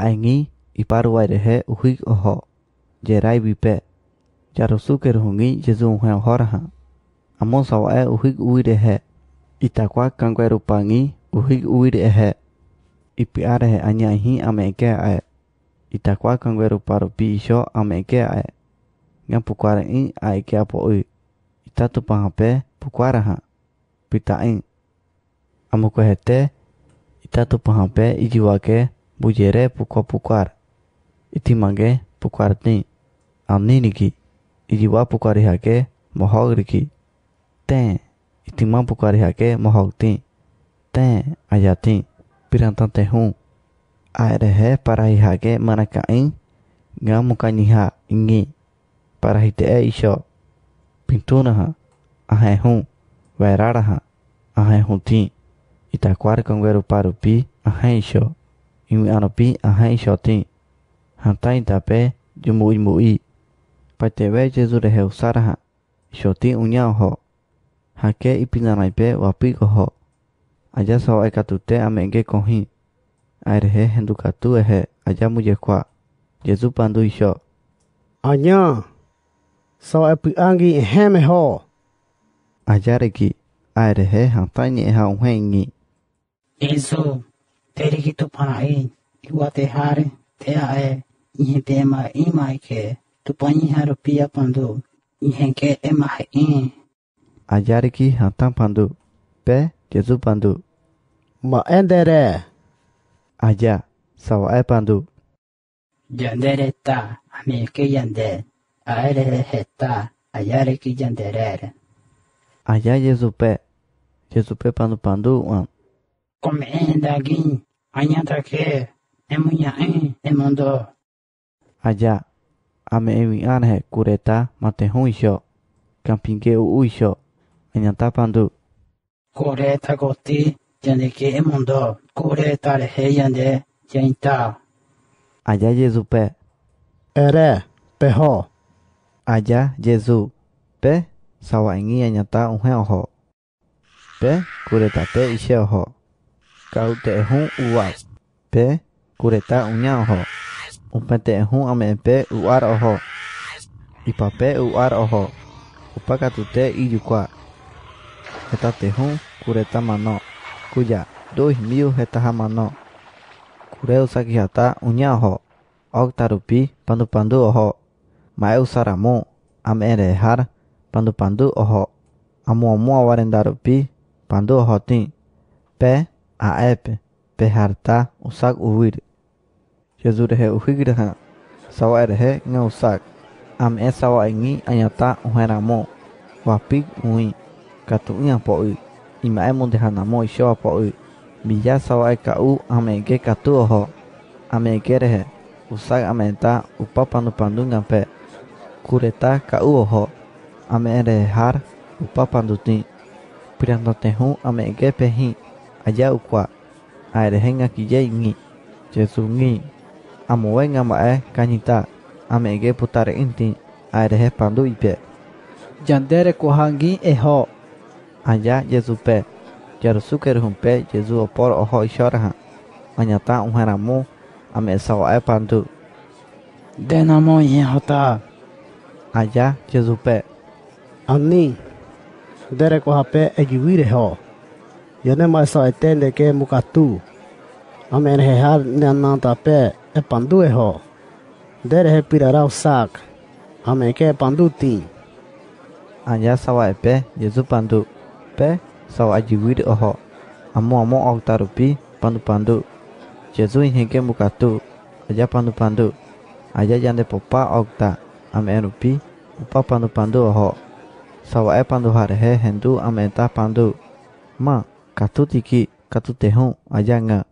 a engi i paru ai rehe uhi o ho, je rai bipe. Ja rosu ke rohungi je zu unhe o horaha. Amon sawa e uhi ui rehe. I takwa kangwe rupangi uhi ui rehe. I pi a rehe anya hi ame ke ae. I takwa kangwe ruparu pi isho ame ke ae. Ngan pukwara in a e. ike e apo ui. I tatu paha pe pukwara ha. Pita in. Amu kwe he te. I tatu paha pe i jiwa ke Bullere puka-pukar. Iti mange pukartni. Amni niki. Ijiwa pukari hake mohagriki. Te. Iti ma pukari hake mohagti. Te ayati. Piranta te hun. Aerehe parahi hake manakain. Nga mukaniha ingi. Parahi te e isho. Pintunaha. Ahe hun. Vairaraha. Ahe hun ti. Itaquara cangueru parupi. Ahe isho. in Arabi a hai shoti. Hantai da pe jumui mui. Pai te ve Jesu de heu saraha. Shoti unyao ho. Hake ipinanai pe wapi ko ho. Aja sao ekatute amenge kohi. Airhe hendukatu ehe aja muje kwa. Jesu pandu isho. Anya. Sao epi angi e heme ho. Ajareki. Airhe hantai ni e ha unhengi. Eso. te Perigitupanain, Guaterrare, Teae, Inhibema, Imaike, Tupanhinharupia Pandu, Inhenque Emahin. ki Hantam Pandu, Pé, Jesus Pandu. Maendere. Aja, Sawae Pandu. jandere ta, Amilke Yande, Aere Reta, ki jandere Aja Jesus Pé, Jesus Pé Pandu Pandu, Wan. Comendagin, añataque, emuñaen, emondo. Allá, ame ewi anje, cureta, matejuisho, campinque uisho, añatapandu. Cureta costi, yandeque emondo, cureta leje yande, yainta. Allá yesupe. Ere, peho aja yesu, pe, sawa ingi añata unhe oho Pe, kureta pe ishe oho. Kaute'ehún uas pe kureta uña oho. ame pe uar oho. Ipape uar oho. Eta ijukua. Hetatehún kureta mano. Kuya dois mil heta mano. Kure usakijatá uña oho. pandu pandu oho. Ma'e usaramu pandu pandu oho. amu awarendarupi pandu ohotĩ. Pe AEP peharta usak uwir. Yezurehe uhigraha, Sawa erehe nga usak. Am e sawa ingi anyata uheramo. Wapik ui. Katu inga ui, Ima e mo mundehanamo ishewa poi. Biya sawa e ka kau amege katu oho. Amege rehe. Usak amenta upa pandu pandu ngape. Kureta ka kau oho. Ame erehar upa pandutin. Pirandotehu amege pehin. aja ukwa aere henga ki ngi jesu ngi amo wenga ma e kanita ame ge putare inti aere he pandu ipe jandere kohangi eho aja jesu pe jesu suker humpe jesu opor oho ishara anyata unharamu ame sawa e pandu denamo ye hota aja jesu pe Ani, dere hape ejiwire ho yone ma so etende ke mukatu amen he hal nanta tape e pandu e ho dere he rau sak ame ke pandu ti anja sawa pe yezu pandu pe sawa ajiwir oho Amu amu au tarupi pandu pandu yezu inheke mukatu aja pandu pandu aja jande popa okta ame rupi upa pandu pandu ho, sawa e pandu he hendu ame ta pandu ma katutiki katuteho ayanga